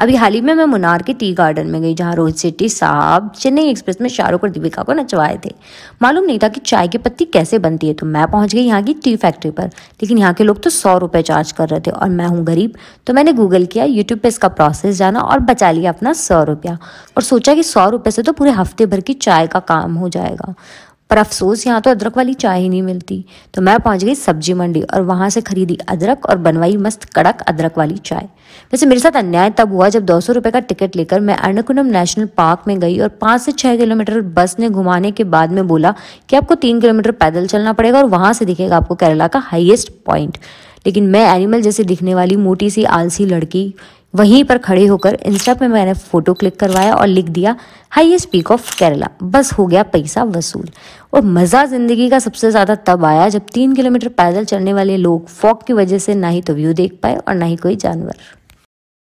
अभी हाल ही में मैं मुनार के टी गार्डन में गई जहाँ रोहित शेट्टी साहब चेन्नई एक्सप्रेस में शाहरुख और दीपिका को नचवाए थे मालूम नहीं था कि चाय की पत्ती कैसे बनती है तो मैं पहुंच गई यहाँ की टी फैक्ट्री पर लेकिन यहाँ के लोग तो सौ रुपए चार्ज कर रहे थे और मैं हूँ गरीब तो मैंने गूगल किया यूट्यूब पर इसका प्रोसेस जाना और बचा लिया अपना सौ रुपया और सोचा कि सौ रुपये से तो पूरे हफ्ते भर की चाय का काम हो जाएगा पर अफसोस यहाँ तो अदरक वाली चाय ही नहीं मिलती तो मैं पहुँच गई सब्जी मंडी और वहाँ से खरीदी अदरक और बनवाई मस्त कड़क अदरक वाली चाय वैसे मेरे साथ अन्याय तब हुआ जब दो सौ रुपये का टिकट लेकर मैं अर्णकुनम नेशनल पार्क में गई और पाँच से छः किलोमीटर बस ने घुमाने के बाद में बोला कि आपको तीन किलोमीटर पैदल चलना पड़ेगा और वहाँ से दिखेगा आपको केरला का हाइएस्ट पॉइंट लेकिन मैं एनिमल जैसे दिखने वाली मोटी सी आलसी लड़की वहीं पर खड़े होकर इंस्टा पे मैंने फोटो क्लिक करवाया और लिख दिया हाई स्पीक ऑफ केरला बस हो गया पैसा वसूल और मज़ा ज़िंदगी का सबसे ज़्यादा तब आया जब तीन किलोमीटर पैदल चलने वाले लोग फॉक की वजह से ना ही तो व्यू देख पाए और ना ही कोई जानवर